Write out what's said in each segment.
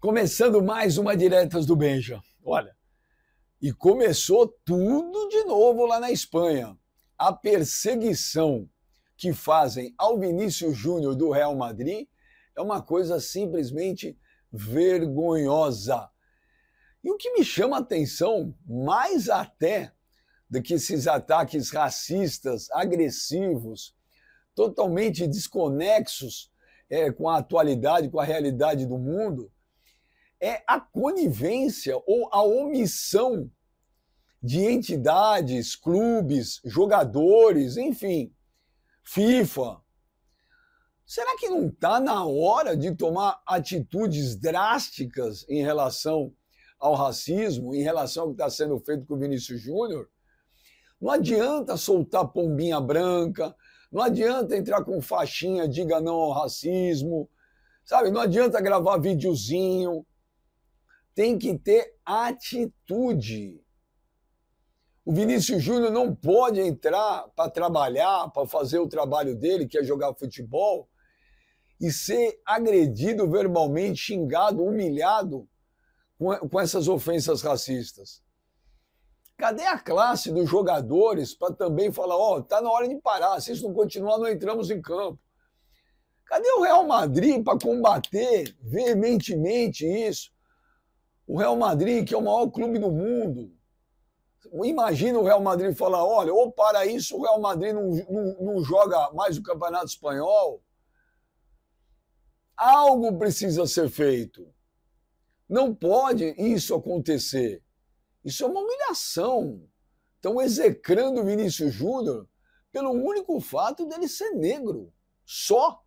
Começando mais uma Diretas do Benja. Olha, e começou tudo de novo lá na Espanha. A perseguição que fazem ao Vinícius Júnior do Real Madrid é uma coisa simplesmente vergonhosa. E o que me chama a atenção, mais até de que esses ataques racistas, agressivos, totalmente desconexos é, com a atualidade, com a realidade do mundo, é a conivência ou a omissão de entidades, clubes, jogadores, enfim, FIFA. Será que não está na hora de tomar atitudes drásticas em relação ao racismo, em relação ao que está sendo feito com o Vinícius Júnior? Não adianta soltar pombinha branca, não adianta entrar com faixinha diga não ao racismo, sabe? Não adianta gravar videozinho. Tem que ter atitude. O Vinícius Júnior não pode entrar para trabalhar, para fazer o trabalho dele, que é jogar futebol, e ser agredido verbalmente, xingado, humilhado com, essas ofensas racistas. Cadê a classe dos jogadores para também falar, ó, oh, tá na hora de parar, se isso não continuar, não entramos em campo. Cadê o Real Madrid para combater veementemente isso? O Real Madrid, que é o maior clube do mundo. Imagina o Real Madrid falar, olha, ou para isso o Real Madrid não, não, não joga mais o Campeonato Espanhol. Algo precisa ser feito. Não pode isso acontecer. Isso é uma humilhação. Estão execrando o Vinícius Júnior pelo único fato dele ser negro. Só.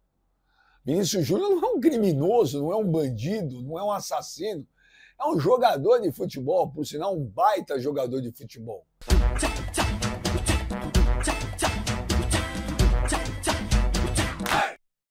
Vinícius Júnior não é um criminoso, não é um bandido, não é um assassino. É um jogador de futebol, por sinal, um baita jogador de futebol. Tchau, tchau.